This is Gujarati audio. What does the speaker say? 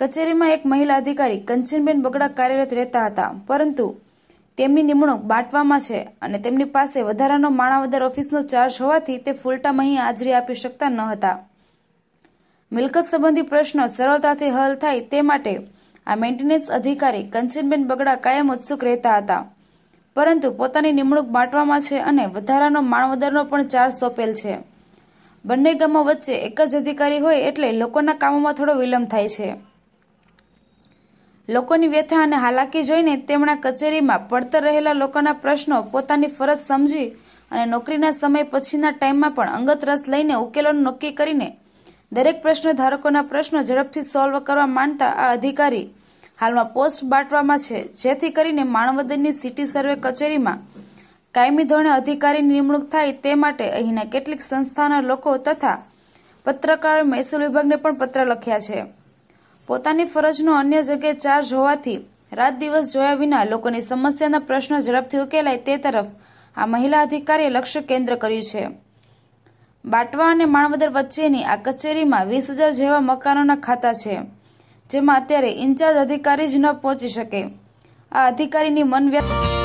કચેરીમાં એક મહિલા અધિકારી કંચનબેન બગડા કાર્યરત રહેતા હતા પરંતુ તેમની નિમણૂક બાટવામાં છે અને તેમની પાસે વધારાનો માણાવદર ઓફિસનો ચાર્જ હોવાથી તે ફૂલ અહીં હાજરી આપી શકતા ન હતા મિલકત સંબંધી પ્રશ્નો સરળતાથી હલ થાય તે માટે આ મેન્ટેનન્સ અધિકારી કંચનબેન બગડા કાયમ ઉત્સુક રહેતા હતા પરંતુ પોતાની નિમણૂક બાંટવામાં છે અને વધારાનો માણવદરનો પણ ચાર્જ સોંપેલ છે બંને ગામો વચ્ચે એક જ અધિકારી હોય એટલે લોકોના કામોમાં થોડો વિલંબ થાય છે લોકોની વ્યથા અને હાલાકી જોઈને તેમણે કચેરીમાં પડતર રહેલા લોકોના પ્રશ્નો પોતાની ફરજ સમજી અને નોકરીના સમય પછીના ટાઈમમાં પણ અંગત રસ લઈને ઉકેલોનું નક્કી કરીને દરેક પ્રશ્ન ધારકોના પ્રશ્નો ઝડપથી સોલ્વ કરવા માંડતા આ અધિકારી હાલમાં પોસ્ટ બાંટવામાં છે જેથી કરીને માણવદનની સિટી સર્વે કચેરીમાં કાયમી ધોરણે અધિકારી નિમણૂક થાય તે માટે અહીંના કેટલીક સંસ્થાના લોકો તથા પત્રકારો મહેસૂલ વિભાગને પણ પત્ર લખ્યા છે પોતાની ફરજનો અન્ય જગ્યાએ ચાર્જ હોવાથી રાત દિવસ જોયા વિના લોકોની સમસ્યાના પ્રશ્નો ઝડપથી ઉકેલાય તે તરફ આ મહિલા અધિકારીએ લક્ષ્ય કેન્દ્ર કર્યું છે બાટવા અને માણવદર વચ્ચેની આ કચેરીમાં વીસ હજાર જેવા મકાનોના ખાતા છે જેમાં અત્યારે ઇન્ચાર્જ અધિકારી જ ન પહોંચી શકે આ અધિકારીની મન વ્યક્ત